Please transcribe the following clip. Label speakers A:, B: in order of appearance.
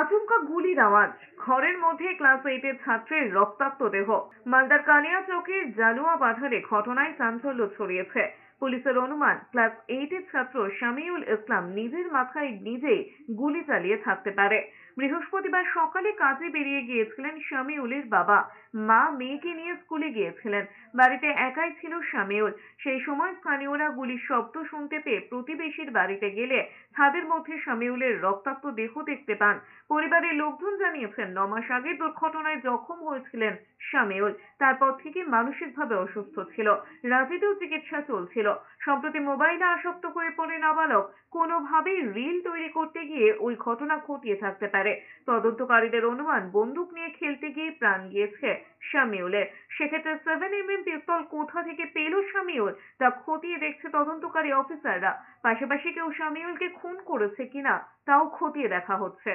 A: আচমকা গুলির আওয়াজ ঘরের মধ্যে ক্লাস এইটের ছাত্রের রক্তাক্ত দেহ মালদার কালিয়া চকের জালুয়া বাজারে ঘটনায় চাঞ্চল্য ছড়িয়েছে পুলিশের অনুমান ক্লাস এইটের ছাত্র শামিউল ইসলাম নিজের মাথায় নিজেই গুলি চালিয়ে থাকতে পারে বৃহস্পতিবার সকালে কাজে বেরিয়ে গিয়েছিলেন শামিউলের বাবা মা মেয়েকে নিয়ে স্কুলে গিয়েছিলেন বাড়িতে একাই ছিল শামিউল সেই সময় স্থানীয়রা গুলির শব্দ শুনতে পেয়ে প্রতিবেশীর বাড়িতে গেলে ছাদের মধ্যে শামিউলের রক্তাক্ত দেহ দেখতে পান পরিবারের লোকজন জানিয়েছেন নমাস আগে দুর্ঘটনায় জখম হয়েছিলেন শামিউল তারপর থেকে মানসিকভাবে অসুস্থ ছিল রাজিতেও চিকিৎসা চলছিল সম্প্রতি মোবাইলে আসক্ত হয়ে পড়ে নাবালক কোনোভাবেই রিল তৈরি করতে গিয়ে ওই ঘটনা ঘটিয়ে থাকতে পারে পারে তদন্তকারীদের অনুমান বন্দুক নিয়ে খেলতে গিয়ে প্রাণ গিয়েছে শামিউলের সেক্ষেত্রে সেভেন এম এম পিস্তল কোথা থেকে পেল শামিউল তা খতিয়ে দেখছে তদন্তকারী অফিসাররা পাশাপাশি কেউ শামিউলকে খুন করেছে কিনা তাও খতিয়ে দেখা হচ্ছে